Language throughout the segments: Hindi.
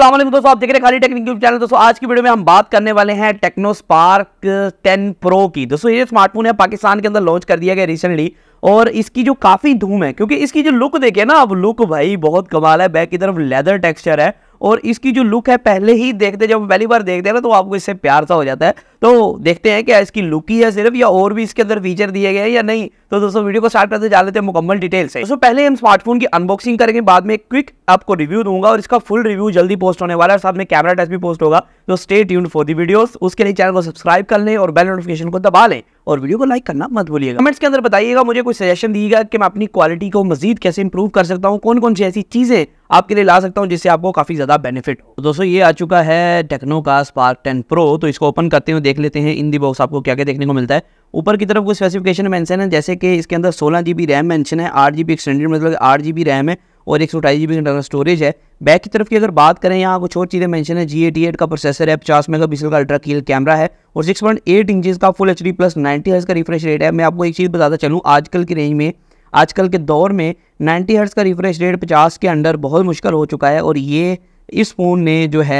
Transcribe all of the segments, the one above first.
असलम दोस्तों आप देख रहे हैं खाली टेक्निक यूट्यूब चैनल दोस्तों आज की वीडियो में हम बात करने वाले हैं टेक्नो स्पार्क 10 प्रो की दोस्तों ये स्मार्टफोन है पाकिस्तान के अंदर लॉन्च कर दिया गया रिसेंटली और इसकी जो काफ़ी धूम है क्योंकि इसकी जो लुक देखे ना अब लुक भाई बहुत कमाल है बैक की तरफ लेदर टेक्सचर है और इसकी जो लुक है पहले ही देखते जब पहली बार देखते हैं ना तो आपको इससे प्यार सा हो जाता है तो देखते हैं क्या इसकी लुक ही है सिर्फ या और भी इसके अंदर फीचर दिए गए हैं या नहीं तो दोस्तों वीडियो को स्टार्ट करते जा लेते हैं मुकम्मल डिटेल से दोस्तों पहले हम स्मार्टफोन की अनबॉक्सिंग करेंगे बाद में क्विक आपको रिव्यू दूंगा और इसका फुल रिव्यू जल्दी पोस्ट होने वाला है साथ में कैमरा टेस्ट भी पोस्ट होगा तो stay tune for the video उसके लिए चैनल को सब्सक्राइब कर लें और बेल नोटिफिकेशन को दबा लें और वीडियो को लाइक करना मत भूलिएगा कमेंट्स के अंदर बताइएगा मुझे कोई सजेशन दीजिएगा कि मैं अपनी क्वालिटी को मजीद कैसे इंप्रूव कर सकता हूँ कौन कौन सी ऐसी चीज़ें आपके लिए ला सकता हूँ जिससे आपको काफ़ी ज़्यादा बेनिफिट हो तो दोस्तों ये आ चुका है टेक्नो का स्पार्क टेन प्रो तो इसको ओपन करते हुए देख लेते हैं इन दी बॉक्स आपको क्या क्या देखने को मिलता है ऊपर की तरफ कुछ स्पेसिफिकेशन मेंशन है जैसे कि इसके अंदर सोलह जी बी रैम मैंशन है आठ जी बी एक्सटेंडेड मतलब आठ जी बी रैम है और एक सौ अठाईस जी इंटरनल स्टोरेज है बैक की तरफ की अगर बात करें यहाँ कुछ और चीज़ें मेंशन है जी एटी एट का प्रोसेसर है पचास मेगा पिक्सल का अल्ट्रा कील कैमरा है और सिक्स पॉइंट एट इंचज़ का full H D plus ninety हज़ का रिफ्रेश रेट है मैं आपको एक चीज़ बताता चलूँ आजकल की रेंज में आजकल के दौर में नाइन्टी हर्ट्स का रिफ्रेश रेट पचास के अंडर बहुत मुश्किल हो चुका है और ये इस फ़ोन ने जो है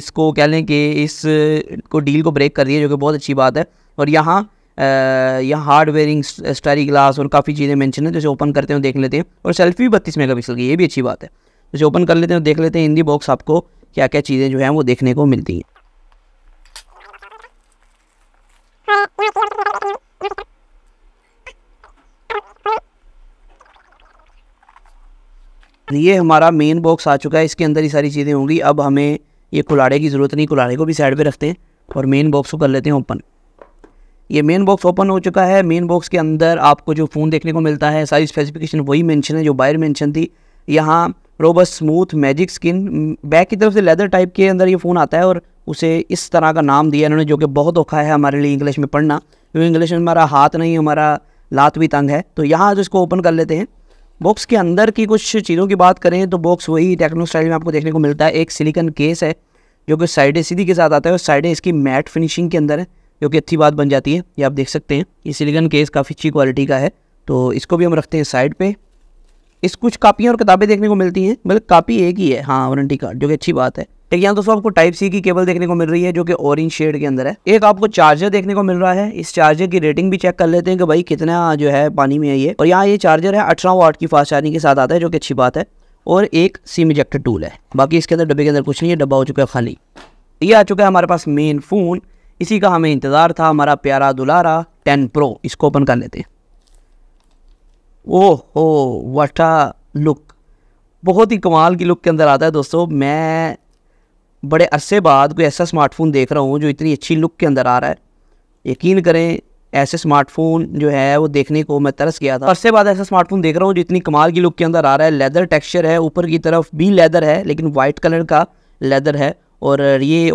इसको कह लें कि इस को डील को ब्रेक कर दिया जो कि बहुत अच्छी बात है और यहाँ यहाँ हार्ड वेयरिंग स्टारी ग्लास और काफ़ी चीज़ें मैंशन है जैसे ओपन करते हैं देख लेते हैं और सेल्फी भी बत्तीस मेगा पिक्सल की ये भी अच्छी बात है जैसे ओपन कर लेते हैं देख लेते हैं हिंदी बॉक्स आपको क्या क्या चीज़ें जो हैं वो देखने को मिलती हैं ये हमारा मेन बॉक्स आ चुका है इसके अंदर ही सारी चीज़ें होंगी अब हमें ये कुलाड़े की ज़रूरत नहीं कुलाड़े को भी साइड पे रखते हैं और मेन बॉक्स को कर लेते हैं ओपन ये मेन बॉक्स ओपन हो चुका है मेन बॉक्स के अंदर आपको जो फ़ोन देखने को मिलता है सारी स्पेसिफिकेशन वही मेंशन है जो बायर मेंशन थी यहाँ रोबस स्मूथ मैजिक स्किन बैक की तरफ से लेदर टाइप के अंदर ये फ़ोन आता है और उसे इस तरह का नाम दिया इन्होंने जो कि बहुत औखा है हमारे लिए इंग्लिश में पढ़ना क्योंकि इंग्लिश में हमारा हाथ नहीं हमारा लात भी तंग है तो यहाँ जो इसको ओपन कर लेते हैं बॉक्स के अंदर की कुछ चीज़ों की बात करें तो बॉक्स वही टेक्नो स्टाइल में आपको देखने को मिलता है एक सिलिकन केस है जो कि साइड सीधी के साथ आता है और साइड इसकी मैट फिनिशिंग के अंदर है जो कि अच्छी बात बन जाती है ये आप देख सकते हैं ये सिलिकन केस काफ़ी अच्छी क्वालिटी का है तो इसको भी हम रखते हैं साइड पर इस कुछ कापियाँ और किताबें देखने को मिलती हैं मतलब कापी एक ही है हाँ वारंटी कार्ड जो कि अच्छी बात है ठीक है दोस्तों आपको टाइप सी की केबल देखने को मिल रही है जो कि ऑरेंज शेड के अंदर है एक आपको चार्जर देखने को मिल रहा है इस चार्जर की रेटिंग भी चेक कर लेते हैं कि भाई कितना जो है पानी में है ये और यहाँ ये चार्जर है अठारह वाट की फास्ट चार्जिंग के साथ आता है जो कि अच्छी बात है और एक सिम इजेक्टर टूल है बाकी इसके अंदर डब्बे के अंदर कुछ नहीं है डब्बा हो चुका है खाली ये आ चुका है हमारे पास मेन फ़ोन इसी का हमें इंतज़ार था हमारा प्यारा दुलारा टेन प्रो इसको ओपन कर लेते हैं ओह हो वटा लुक बहुत ही कमाल की लुक के अंदर आता है दोस्तों मैं बड़े अरसे बाद कोई ऐसा स्मार्टफोन देख रहा हूँ जो इतनी अच्छी लुक के अंदर आ रहा है यकीन करें ऐसे स्मार्टफोन जो है वो देखने को मैं तरस गया था अरसे बाद ऐसा स्मार्टफोन देख रहा हूँ जो इतनी कमाल की लुक के अंदर आ रहा है लेदर टेक्सचर है ऊपर की तरफ भी लेदर है लेकिन वाइट कलर का लेदर है और ये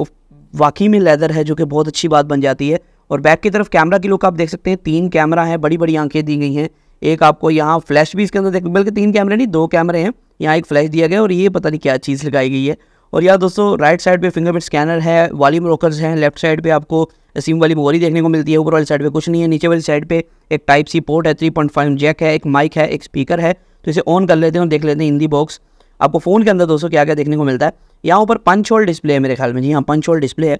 वाकई में लेदर है जो कि बहुत अच्छी बात बन जाती है और बैक की तरफ कैमरा की लुक आप देख सकते हैं तीन कैमरा है बड़ी बड़ी आंखें दी गई हैं एक आपको यहाँ फ्लैश भी इसके अंदर देख बल्कि तीन कैमरे नहीं दो कैमरे हैं यहाँ एक फ्लैश दिया गया और ये पता नहीं क्या चीज़ लगाई गई है और यार दोस्तों राइट साइड पे फिंगरप्रिंट स्कैनर है वॉल्यूम रोकर्स हैं लेफ्ट साइड पे आपको सिम वाली मोरी देखने को मिलती है ऊपर वाली साइड पे कुछ नहीं है नीचे वाली साइड पे एक टाइप सी पोर्ट है थ्री पॉइंट फाइव जैक है एक माइक है एक स्पीकर है तो इसे ऑन कर लेते हैं और देख लेते हैं हिंदी बॉक्स आपको फ़ोन के अंदर दोस्तों क्या क्या देखने को मिलता है यहाँ ऊपर पंच होल डिस्प्ले है मेरे ख्याल में जी हाँ पंच होल डिस्प्ले है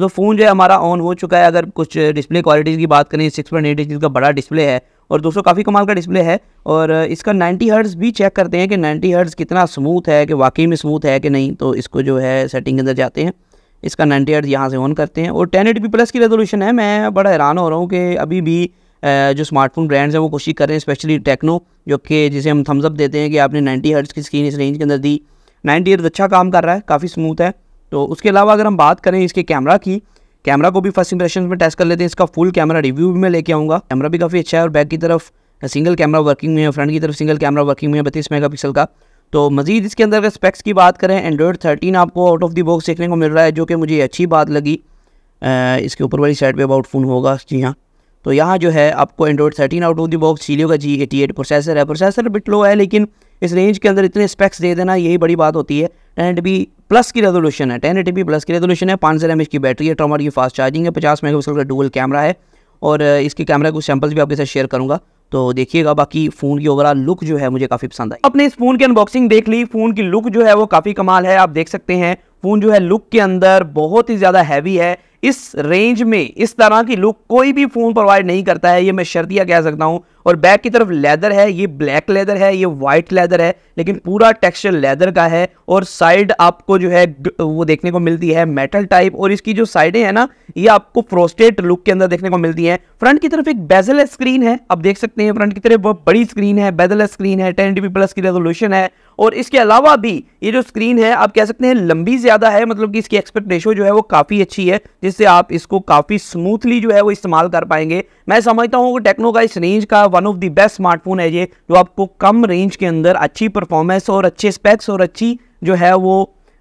तो फ़ोन जो है हमारा ऑन हो चुका है अगर कुछ डिस्प्ले क्वालिटीज़ की बात करें सिक्स पॉइंट एट इंच का बड़ा डिस्प्ले है और दोस्तों काफ़ी कमाल का डिस्प्ले है और इसका 90 हर्ट्स भी चेक करते हैं कि 90 हर्ट्स कितना स्मूथ है कि वाकई में स्मूथ है कि नहीं तो इसको जो है सेटिंग के अंदर जाते हैं इसका 90 हर्ट्स यहाँ से ऑन करते हैं और टेन प्लस की रेजोल्यूशन है मैं बड़ा हैरान हो रहा हूँ कि अभी भी जो स्मार्टफोन ब्रांड्स हैं वो कोशिश कर रहे हैं स्पेशली टेक्नो जो कि जिसे हम थम्सअप देते हैं कि आपने नाइन्टी हर्ट्स की स्क्रीन इस रेंज के अंदर दी नाइन्टी हर्ट्स अच्छा काम कर रहा है काफ़ी स्मूथ है तो उसके अलावा अगर हम बात करें इसके कैमरा की कैमरा को भी फर्स्ट इंप्रेशन में टेस्ट कर लेते हैं इसका फुल कैमरा रिव्यू भी मैं लेके आऊँगा कैमरा भी काफ़ी अच्छा है और बैक की तरफ सिंगल कैमरा वर्किंग में है फ्रंट की तरफ सिंगल कैमरा वर्किंग में है बत्तीस पिक्सल का तो मजीद इसके अंदर अगर स्पेक्स की बात करें एंड्रॉयड थर्टीन आपको आउट ऑफ दी बॉक्स देखने को मिल रहा है जो कि मुझे अच्छी बात लगी इसके ऊपर वाली साइड पर अबाउट फ़ोन होगा जी हाँ तो यहाँ जो है आपको Android thirteen out of the box Helio का जी एटी एट प्रोसेसर है प्रोसेसर बिट लो है लेकिन इस रेंज के अंदर इतने स्पेक्स दे देना यही बड़ी बात होती है टेन बी प्लस की रेजोल्यूशन है टेन एटी प्लस की रेजोल्यूशन है पाँच हज़ार एम की बैटरी है ट्रमर की फास्ट चार्जिंग है पचास मेगा का डुअल कैमरा है और इसके कैमरा कुछ सैंपल्स भी आपके साथ शेयर करूँगा तो देखिएगा बाकी फ़ोन की ओवरऑल लुक जो है मुझे काफ़ी पसंद आई अपने इस फ़ोन की अनबॉक्सिंग देख ली फ़ोन की लुक जो है वो काफ़ी कमाल है आप देख सकते हैं फ़ोन जो है लुक के अंदर बहुत ही ज़्यादा हैवी है इस रेंज में इस तरह की लुक कोई भी फ़ोन प्रोवाइड नहीं करता है ये मैं शर्तिया कह सकता हूँ और बैक की तरफ लेदर है ये ब्लैक लेदर है ये वाइट लेदर है लेकिन पूरा टेक्सचर लेदर का है और साइड आपको जो है वो देखने को मिलती है मेटल टाइप और इसकी जो साइडें हैं ना ये आपको प्रोस्टेट लुक के अंदर देखने को मिलती है फ्रंट की तरफ एक बेजल स्क्रीन है आप देख सकते हैं फ्रंट की तरफ बहुत बड़ी स्क्रीन है बेजल स्क्रीन है टेन प्लस की रेजोल्यूशन है और इसके अलावा भी ये जो स्क्रीन है आप कह सकते हैं लंबी ज़्यादा है मतलब कि इसकी एक्सपेक्ट रेशो जो है वो काफ़ी अच्छी है जिससे आप इसको काफ़ी स्मूथली जो है वो इस्तेमाल कर पाएंगे मैं समझता हूँ कि टेक्नो का इस रेंज का one of the best smartphone है ये जो आपको कम रेंज के अंदर अच्छी परफॉर्मेंस और अच्छे स्पेक्स और अच्छी जो है वो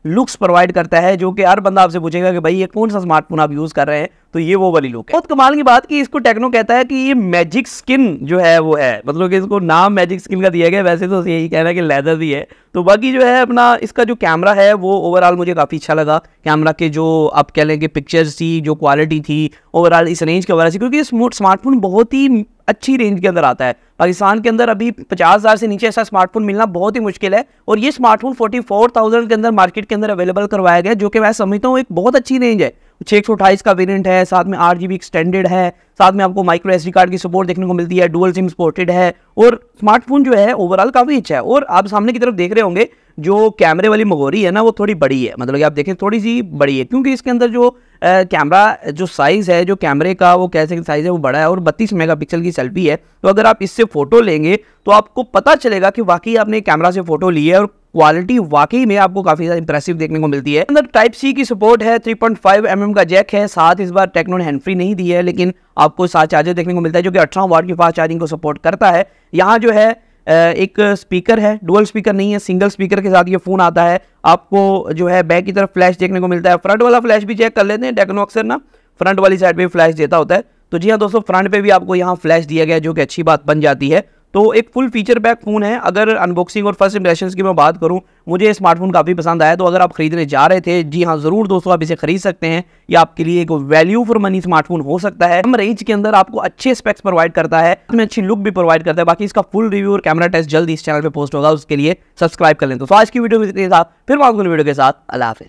लुक्स प्रोवाइड करता है जो कि हर बंदा आपसे पूछेगा कि भाई ये कौन सा स्मार्टफोन आप यूज़ कर रहे हैं तो ये वो वाली लुक है बहुत कमाल की बात कि इसको टेक्नो कहता है कि ये मैजिक स्किन जो है वो है मतलब कि इसको नाम मैजिक स्किन का दिया गया वैसे तो यही कहना है कि लेदर भी है तो बाकी जो है अपना इसका जो कैमरा है वो ओवरऑल मुझे काफ़ी अच्छा लगा कैमरा के जो आप कह लें कि पिक्चर्स थी जो क्वालिटी थी ओवरऑल इस रेंज के वगैरह से क्योंकि स्मार्टफोन बहुत ही अच्छी रेंज के अंदर आता है पाकिस्तान के अंदर अभी पचास हज़ार से नीचे ऐसा स्मार्टफोन मिलना बहुत ही मुश्किल है और ये स्मार्टफोन फोर्टी फोर थाउजेंड के अंदर मार्केट के अंदर अवेलेबल करवाया गया जो कि मैं समझता हूँ एक बहुत अच्छी रेंज है छः एक सौ अठाईस का वेरियंट है साथ में आठ जी बी एक्सटेंडेड है साथ में आपको माइक्रो एस कार्ड की सपोर्ट देखने को मिलती है डुअल सिम सपोर्टेड है और स्मार्टफोन जो है ओवरऑल काफ़ी अच्छा है और आप सामने की तरफ देख रहे होंगे जो कैमरे वाली मगोरी है ना वो थोड़ी बड़ी है मतलब कि आप देखें थोड़ी सी बड़ी है क्योंकि इसके अंदर जो कैमरा जो साइज़ है जो कैमरे का वो कैसे साइज़ है वो बड़ा है और बत्तीस मेगापिक्सल की सेल्फी है तो अगर आप इससे फ़ोटो लेंगे तो आपको पता चलेगा कि वाकई आपने कैमरा से फ़ोटो ली है और क्वालिटी वाकई में आपको काफी ज्यादा इंप्रेसिव देखने को मिलती है अंदर टाइप सी की सपोर्ट है 3.5 पॉइंट mm का जैक है साथ इस बार टेक्नो ने हैंड फ्री नहीं दी है लेकिन आपको साथ चार्जर देखने को मिलता है जो कि अठारह वार्ड की फास्ट चार्जिंग को सपोर्ट करता है यहाँ जो है एक स्पीकर है डुअल स्पीकर नहीं है सिंगल स्पीकर के साथ ये फ़ोन आता है आपको जो है बैक की तरफ फ्लैश देखने को मिलता है फ्रंट वाला फ्लैश भी चेक कर लेते हैं टेक्नो अक्सर ना फ्रंट वाली साइड पर फ्लैश देता होता है तो जी हाँ दोस्तों फ्रंट पे भी आपको यहाँ फ्लैश दिया गया जो कि अच्छी बात बन जाती है तो एक फुल फीचर बैक फ़ोन है अगर अनबॉक्सिंग और फर्स्ट इंप्रेशन की मैं बात करूँ मुझे स्मार्टफोन काफ़ी पसंद आया तो अगर आप खरीदने जा रहे थे जी हाँ ज़रूर दोस्तों आप इसे खरीद सकते हैं ये आपके लिए एक वैल्यू फॉर मनी स्मार्टफोन हो सकता है हम रेंज के अंदर आपको अच्छे स्पेक्स प्रोवाइड करता है इसमें अच्छी लुक भी प्रोवाइड करता है बाकी इसका फुल रिव्यू और कैमरा टेस्ट जल्द इस चैनल पर पोस्ट होगा उसके लिए सब्सक्राइब कर लें तो आज की वीडियो के साथ फिर मांगून वीडियो के साथ अला हाफिज़